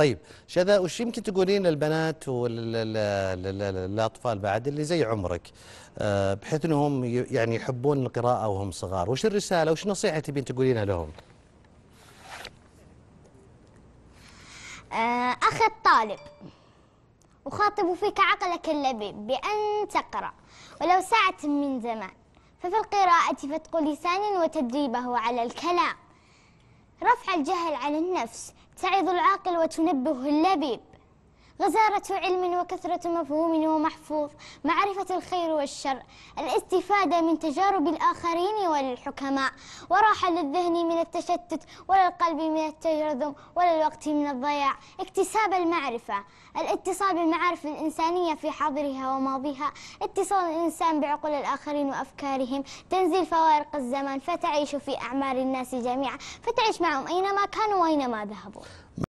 طيب شذا وش يمكن تقولين للبنات والاطفال بعد اللي زي عمرك آه، بحيث انهم يعني يحبون القراءه وهم صغار وش الرساله وش النصيحه تبين تقولينها لهم آه، اخي الطالب اخاطب فيك عقلك اللبيب بأن تقرأ ولو ساعة من زمان ففي القراءة فتق لسان وتدريبه على الكلام رفع الجهل عن النفس تعظ العاقل وتنبه اللبيب غزارة علم وكثرة مفهوم ومحفوظ معرفة الخير والشر الاستفادة من تجارب الآخرين والحكماء وراحة للذهن من التشتت وللقلب من التجرذم وللوقت من الضياع اكتساب المعرفة الاتصال بالمعارف الإنسانية في حاضرها وماضيها اتصال الإنسان بعقول الآخرين وأفكارهم تنزيل فوارق الزمن فتعيش في أعمار الناس جميعا فتعيش معهم أينما كانوا وأينما ذهبوا